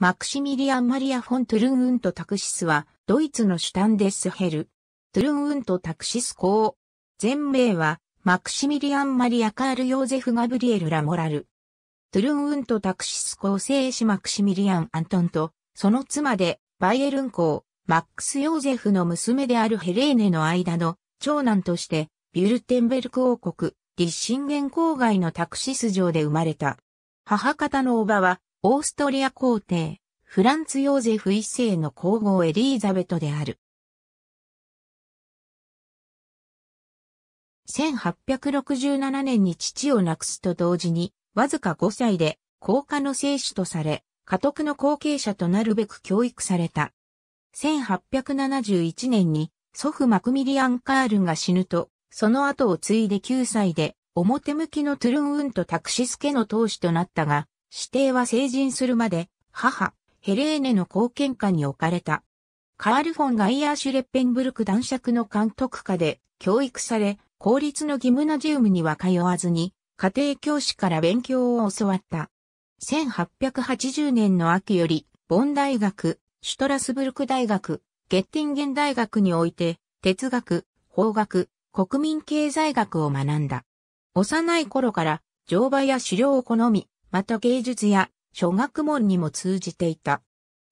マクシミリアン・マリア・フォン・トゥルンウント・タクシスは、ドイツのシュタンデスヘル。トゥルンウント・タクシス公。全名は、マクシミリアン・マリア・カール・ヨーゼフ・ガブリエル・ラモラル。トゥルンウント・タクシス公生子マクシミリアン・アントンと、その妻で、バイエルン公、マックス・ヨーゼフの娘であるヘレーネの間の、長男として、ビュルテンベルク王国、立ゲン郊外のタクシス城で生まれた。母方の叔母は、オーストリア皇帝、フランツ・ヨーゼフ一世の皇后エリーザベトである。1867年に父を亡くすと同時に、わずか5歳で、高家の聖主とされ、家督の後継者となるべく教育された。1871年に、祖父マクミリアン・カールが死ぬと、その後を継いで9歳で、表向きのトゥルンウンとタクシスケの当主となったが、指定は成人するまで、母、ヘレーネの貢献下に置かれた。カール・フォン・ガイアーシュ・レッペンブルク男爵の監督下で教育され、公立のギムナジウムには通わずに、家庭教師から勉強を教わった。1880年の秋より、ボン大学、シュトラスブルク大学、ゲッティンゲン大学において、哲学、法学、国民経済学を学んだ。幼い頃から、乗馬や狩猟を好み、また芸術や諸学問にも通じていた。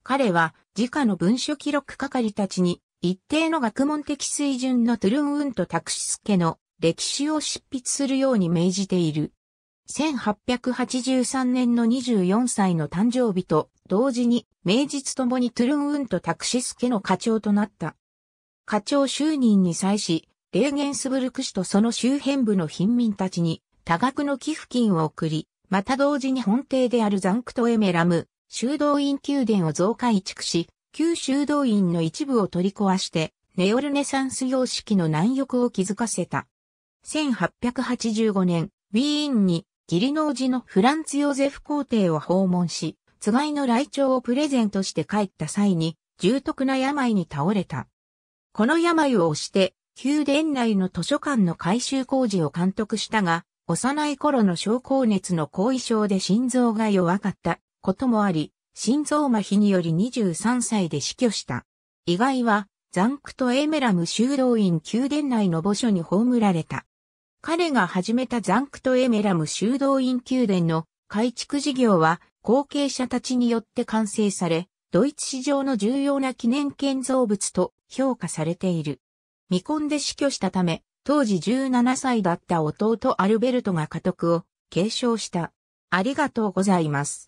彼は、自家の文書記録係たちに、一定の学問的水準のトゥルンウントタクシス家の歴史を執筆するように命じている。1883年の24歳の誕生日と同時に名実ともにトゥルンウントタクシス家の課長となった。課長就任に際し、レーゲンスブルク氏とその周辺部の貧民たちに多額の寄付金を送り、また同時に本邸であるザンクトエメラム、修道院宮殿を増改築し、旧修道院の一部を取り壊して、ネオルネサンス様式の南翼を築かせた。1885年、ウィーンに義理の叔のフランツ・ヨゼフ皇帝を訪問し、つがいの来庁をプレゼントして帰った際に、重篤な病に倒れた。この病を押して、宮殿内の図書館の改修工事を監督したが、幼い頃の症候熱の後遺症で心臓が弱かったこともあり、心臓麻痺により23歳で死去した。意外は、残クとエメラム修道院宮殿内の墓所に葬られた。彼が始めた残クとエメラム修道院宮殿の改築事業は、後継者たちによって完成され、ドイツ史上の重要な記念建造物と評価されている。未婚で死去したため、当時17歳だった弟アルベルトが家督を継承した。ありがとうございます。